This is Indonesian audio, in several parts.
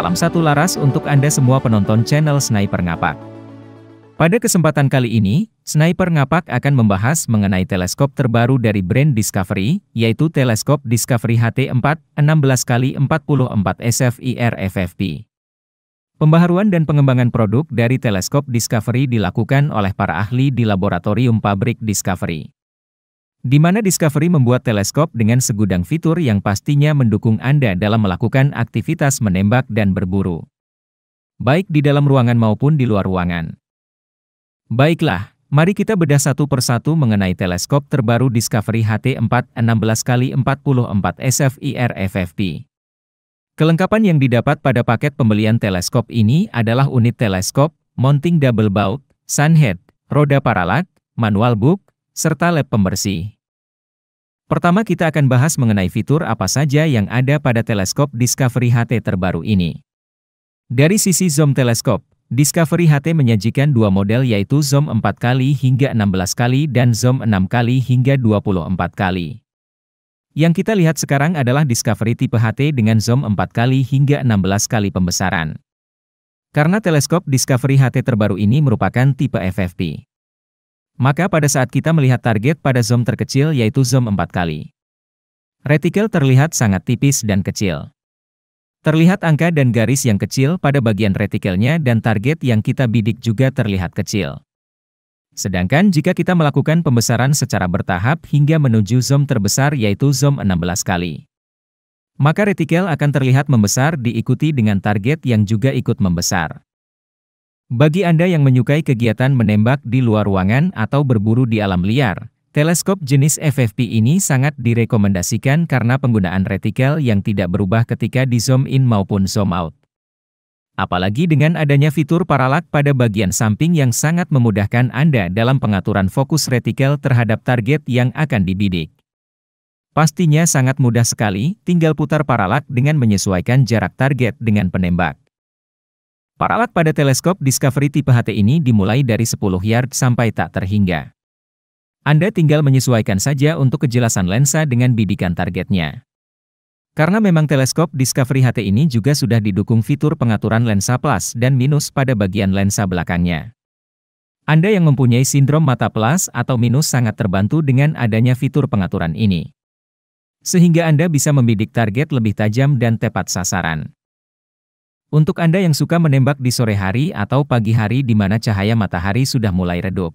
Salam satu laras untuk Anda semua penonton channel Sniper Ngapak. Pada kesempatan kali ini, Sniper Ngapak akan membahas mengenai teleskop terbaru dari brand Discovery, yaitu teleskop Discovery HT4 16x44 SFIR FFP. Pembaharuan dan pengembangan produk dari teleskop Discovery dilakukan oleh para ahli di Laboratorium Pabrik Discovery di mana Discovery membuat teleskop dengan segudang fitur yang pastinya mendukung Anda dalam melakukan aktivitas menembak dan berburu. Baik di dalam ruangan maupun di luar ruangan. Baiklah, mari kita bedah satu persatu mengenai teleskop terbaru Discovery HT4 16x44 SFIR FFP. Kelengkapan yang didapat pada paket pembelian teleskop ini adalah unit teleskop, mounting double baut, sunhead, roda paralak, manual book, serta lab pembersih. Pertama kita akan bahas mengenai fitur apa saja yang ada pada teleskop Discovery HT terbaru ini. Dari sisi zoom teleskop, Discovery HT menyajikan dua model yaitu zoom 4 kali hingga 16 kali dan zoom 6 kali hingga 24 kali. Yang kita lihat sekarang adalah Discovery tipe HT dengan zoom 4 kali hingga 16 kali pembesaran. Karena teleskop Discovery HT terbaru ini merupakan tipe FFP. Maka pada saat kita melihat target pada zoom terkecil yaitu zoom 4 kali. Retikel terlihat sangat tipis dan kecil. Terlihat angka dan garis yang kecil pada bagian retikelnya dan target yang kita bidik juga terlihat kecil. Sedangkan jika kita melakukan pembesaran secara bertahap hingga menuju zoom terbesar yaitu zoom 16 kali. Maka retikel akan terlihat membesar diikuti dengan target yang juga ikut membesar. Bagi Anda yang menyukai kegiatan menembak di luar ruangan atau berburu di alam liar, teleskop jenis FFP ini sangat direkomendasikan karena penggunaan retikel yang tidak berubah ketika di zoom in maupun zoom out. Apalagi dengan adanya fitur paralak pada bagian samping yang sangat memudahkan Anda dalam pengaturan fokus retikel terhadap target yang akan dibidik. Pastinya sangat mudah sekali, tinggal putar paralak dengan menyesuaikan jarak target dengan penembak. Peralat pada teleskop Discovery tipe HT ini dimulai dari 10 yard sampai tak terhingga. Anda tinggal menyesuaikan saja untuk kejelasan lensa dengan bidikan targetnya. Karena memang teleskop Discovery HT ini juga sudah didukung fitur pengaturan lensa plus dan minus pada bagian lensa belakangnya. Anda yang mempunyai sindrom mata plus atau minus sangat terbantu dengan adanya fitur pengaturan ini. Sehingga Anda bisa membidik target lebih tajam dan tepat sasaran. Untuk Anda yang suka menembak di sore hari atau pagi hari di mana cahaya matahari sudah mulai redup.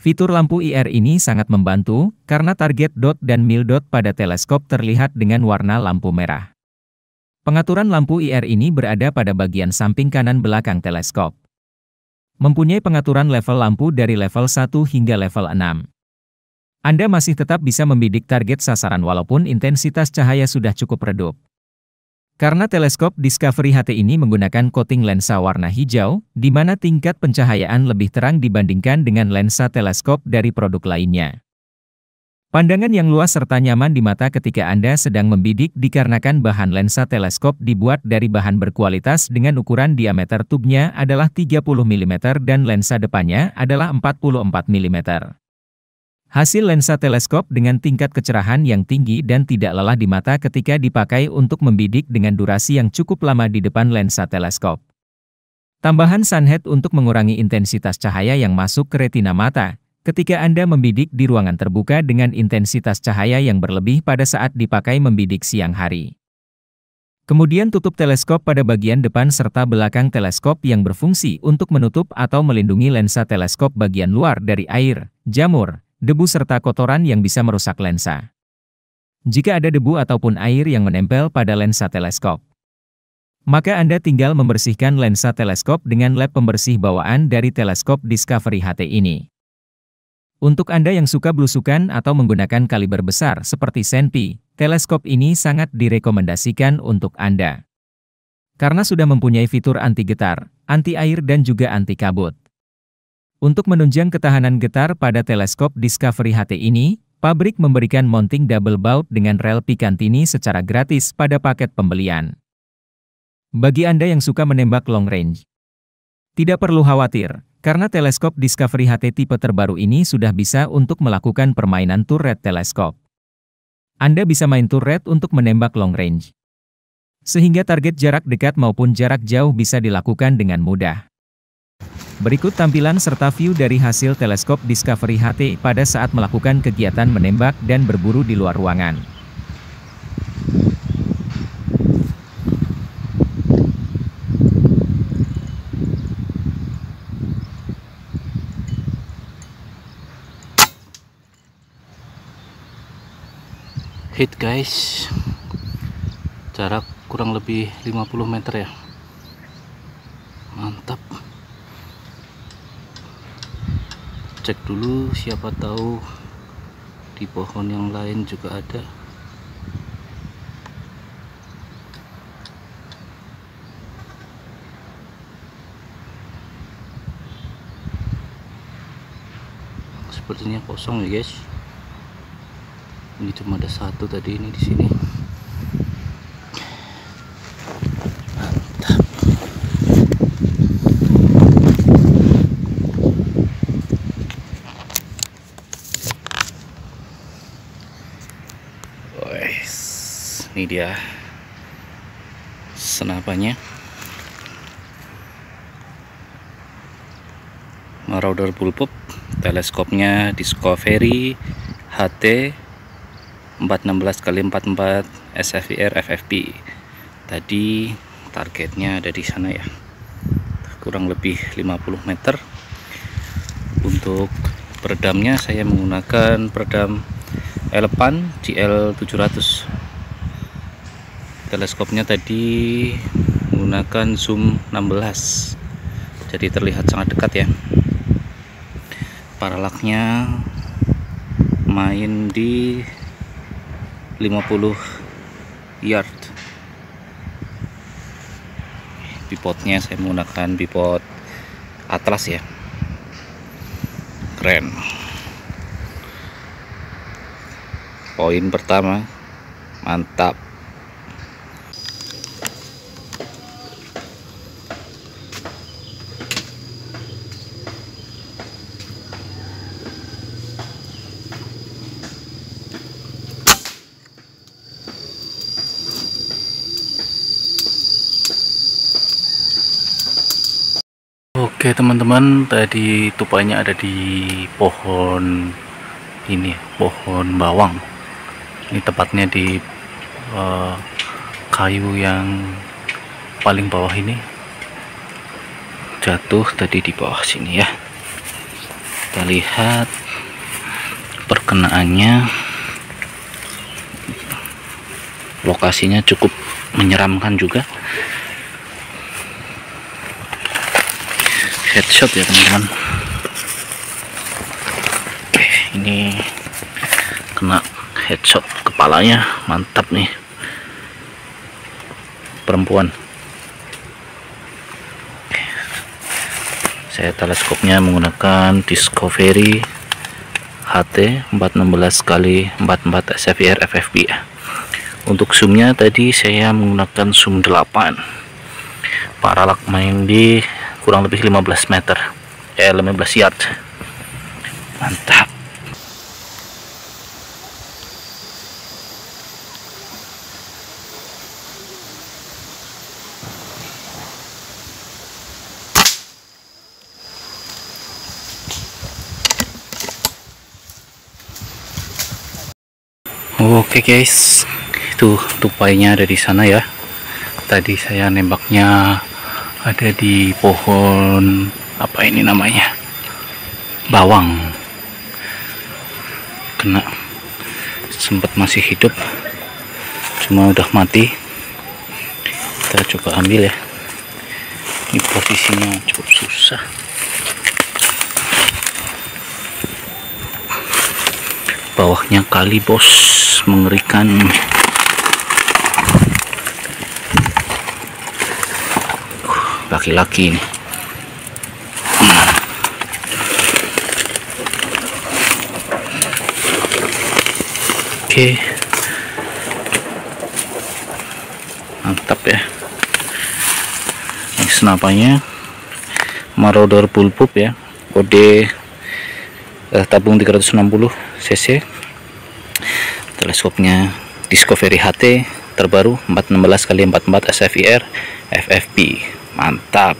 Fitur lampu IR ini sangat membantu, karena target dot dan mil dot pada teleskop terlihat dengan warna lampu merah. Pengaturan lampu IR ini berada pada bagian samping kanan belakang teleskop. Mempunyai pengaturan level lampu dari level 1 hingga level 6. Anda masih tetap bisa membidik target sasaran walaupun intensitas cahaya sudah cukup redup. Karena teleskop Discovery HT ini menggunakan coating lensa warna hijau, di mana tingkat pencahayaan lebih terang dibandingkan dengan lensa teleskop dari produk lainnya. Pandangan yang luas serta nyaman di mata ketika Anda sedang membidik dikarenakan bahan lensa teleskop dibuat dari bahan berkualitas dengan ukuran diameter tubnya adalah 30 mm dan lensa depannya adalah 44 mm. Hasil lensa teleskop dengan tingkat kecerahan yang tinggi dan tidak lelah di mata ketika dipakai untuk membidik dengan durasi yang cukup lama di depan lensa teleskop. Tambahan sunhead untuk mengurangi intensitas cahaya yang masuk ke retina mata ketika Anda membidik di ruangan terbuka dengan intensitas cahaya yang berlebih pada saat dipakai membidik siang hari. Kemudian tutup teleskop pada bagian depan serta belakang teleskop yang berfungsi untuk menutup atau melindungi lensa teleskop bagian luar dari air, jamur, debu serta kotoran yang bisa merusak lensa. Jika ada debu ataupun air yang menempel pada lensa teleskop, maka Anda tinggal membersihkan lensa teleskop dengan lap pembersih bawaan dari teleskop Discovery HT ini. Untuk Anda yang suka belusukan atau menggunakan kaliber besar seperti Senpi, teleskop ini sangat direkomendasikan untuk Anda. Karena sudah mempunyai fitur anti getar, anti air dan juga anti kabut. Untuk menunjang ketahanan getar pada teleskop Discovery HT ini, pabrik memberikan mounting double bulb dengan rel Picatinny secara gratis pada paket pembelian. Bagi Anda yang suka menembak long range, tidak perlu khawatir, karena teleskop Discovery HT tipe terbaru ini sudah bisa untuk melakukan permainan turret teleskop. Anda bisa main turret untuk menembak long range. Sehingga target jarak dekat maupun jarak jauh bisa dilakukan dengan mudah. Berikut tampilan serta view dari hasil teleskop Discovery HT pada saat melakukan kegiatan menembak dan berburu di luar ruangan. hit guys jarak kurang lebih 50 meter ya cek dulu siapa tahu di pohon yang lain juga ada sepertinya kosong ya guys ini cuma ada satu tadi ini di sini ini dia senapannya marauder bullpup teleskopnya Discovery HT 416 kali 44 SFIR FFP tadi targetnya ada di sana ya kurang lebih 50 meter untuk peredamnya saya menggunakan peredam Elepan GL 700 teleskopnya tadi menggunakan zoom 16 jadi terlihat sangat dekat ya paralaknya main di 50 yard Bipodnya saya menggunakan bipod atlas ya keren poin pertama mantap Oke teman-teman, tadi tupanya ada di pohon ini, pohon bawang. Ini tepatnya di uh, kayu yang paling bawah ini. Jatuh tadi di bawah sini ya. Kita lihat perkenaannya. Lokasinya cukup menyeramkan juga. headshot ya teman-teman oke ini kena headshot kepalanya mantap nih perempuan saya teleskopnya menggunakan Discovery HT 416 kali 44 SFR FFB ya untuk zoomnya tadi saya menggunakan zoom 8 paralak main di kurang lebih 15 meter eh 15 yard mantap Oke okay guys, itu tupainya ada di sana ya. Tadi saya nembaknya ada di pohon apa ini namanya bawang kena sempat masih hidup cuma udah mati kita coba ambil ya ini posisinya cukup susah bawahnya kali bos mengerikan laki-laki ini, hmm. oke mantap ya ini senapanya marauder pulpup ya kode eh, tabung 360 cc teleskopnya Discovery HT terbaru 416 kali 44 SFIR FFP Mantap.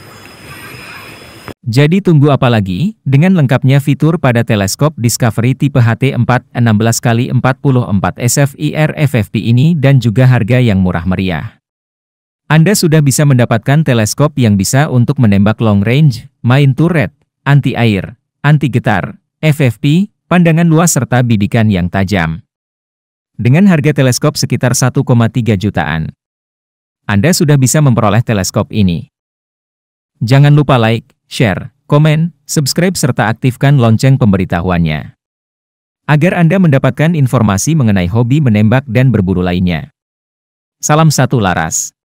Jadi tunggu apa lagi? Dengan lengkapnya fitur pada teleskop Discovery tipe HT4 16x44 SFIR FFP ini dan juga harga yang murah meriah. Anda sudah bisa mendapatkan teleskop yang bisa untuk menembak long range, main turret, anti-air, anti-getar, FFP, pandangan luas serta bidikan yang tajam. Dengan harga teleskop sekitar 1,3 jutaan, Anda sudah bisa memperoleh teleskop ini. Jangan lupa like, share, komen, subscribe serta aktifkan lonceng pemberitahuannya. Agar Anda mendapatkan informasi mengenai hobi menembak dan berburu lainnya. Salam satu laras.